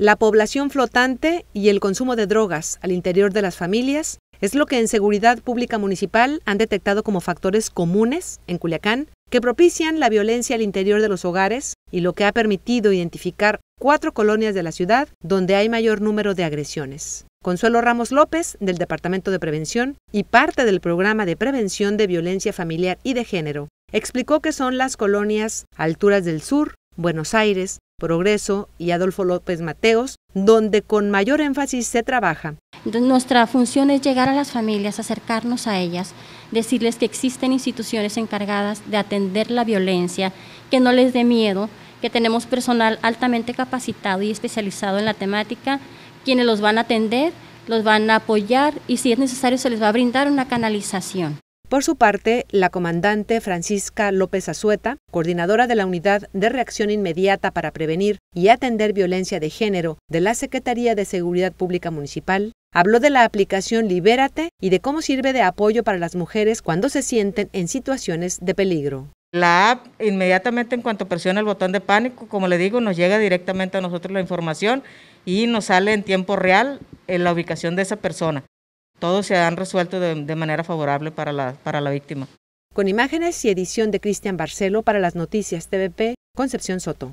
La población flotante y el consumo de drogas al interior de las familias es lo que en Seguridad Pública Municipal han detectado como factores comunes en Culiacán que propician la violencia al interior de los hogares y lo que ha permitido identificar cuatro colonias de la ciudad donde hay mayor número de agresiones. Consuelo Ramos López, del Departamento de Prevención y parte del Programa de Prevención de Violencia Familiar y de Género, explicó que son las colonias Alturas del Sur, Buenos Aires, Progreso y Adolfo López Mateos, donde con mayor énfasis se trabaja. Nuestra función es llegar a las familias, acercarnos a ellas, decirles que existen instituciones encargadas de atender la violencia, que no les dé miedo, que tenemos personal altamente capacitado y especializado en la temática, quienes los van a atender, los van a apoyar y si es necesario se les va a brindar una canalización. Por su parte, la comandante Francisca López Azueta, coordinadora de la Unidad de Reacción Inmediata para Prevenir y Atender Violencia de Género de la Secretaría de Seguridad Pública Municipal, habló de la aplicación Libérate y de cómo sirve de apoyo para las mujeres cuando se sienten en situaciones de peligro. La app, inmediatamente en cuanto presiona el botón de pánico, como le digo, nos llega directamente a nosotros la información y nos sale en tiempo real en la ubicación de esa persona todos se han resuelto de, manera favorable para la, para la víctima. Con imágenes y edición de Cristian Barcelo para las noticias TVP, Concepción Soto.